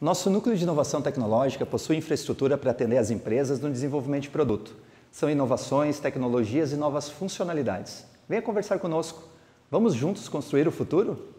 Nosso núcleo de inovação tecnológica possui infraestrutura para atender as empresas no desenvolvimento de produto. São inovações, tecnologias e novas funcionalidades. Venha conversar conosco. Vamos juntos construir o futuro?